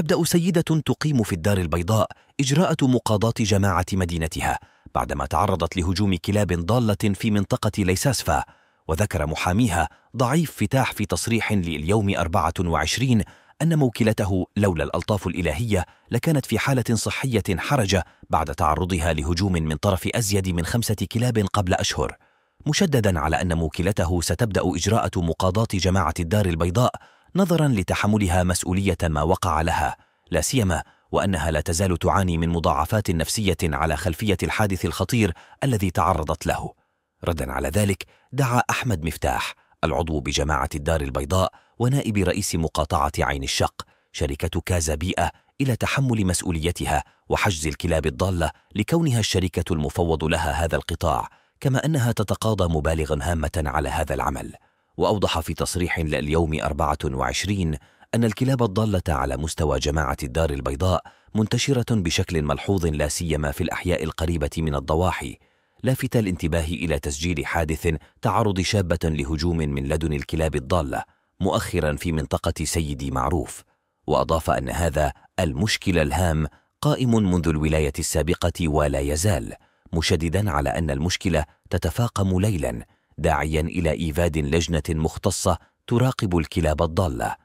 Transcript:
تبدأ سيدة تقيم في الدار البيضاء إجراءة مقاضاة جماعة مدينتها بعدما تعرضت لهجوم كلاب ضالة في منطقة ليساسفا وذكر محاميها ضعيف فتاح في تصريح لليوم 24 أن موكلته لولا الألطاف الإلهية لكانت في حالة صحية حرجة بعد تعرضها لهجوم من طرف أزيد من خمسة كلاب قبل أشهر مشددا على أن موكلته ستبدأ إجراءة مقاضاة جماعة الدار البيضاء نظرا لتحملها مسؤوليه ما وقع لها لا سيما وانها لا تزال تعاني من مضاعفات نفسيه على خلفيه الحادث الخطير الذي تعرضت له ردا على ذلك دعا احمد مفتاح العضو بجماعه الدار البيضاء ونائب رئيس مقاطعه عين الشق شركه كازا بيئه الى تحمل مسؤوليتها وحجز الكلاب الضاله لكونها الشركه المفوض لها هذا القطاع كما انها تتقاضى مبالغا هامه على هذا العمل وأوضح في تصريح لليوم 24 أن الكلاب الضالة على مستوى جماعة الدار البيضاء منتشرة بشكل ملحوظ لا سيما في الأحياء القريبة من الضواحي لافت الانتباه إلى تسجيل حادث تعرض شابة لهجوم من لدن الكلاب الضالة مؤخرا في منطقة سيدي معروف وأضاف أن هذا المشكل الهام قائم منذ الولاية السابقة ولا يزال مشددا على أن المشكلة تتفاقم ليلا داعيا إلى ايفاد لجنة مختصة تراقب الكلاب الضالة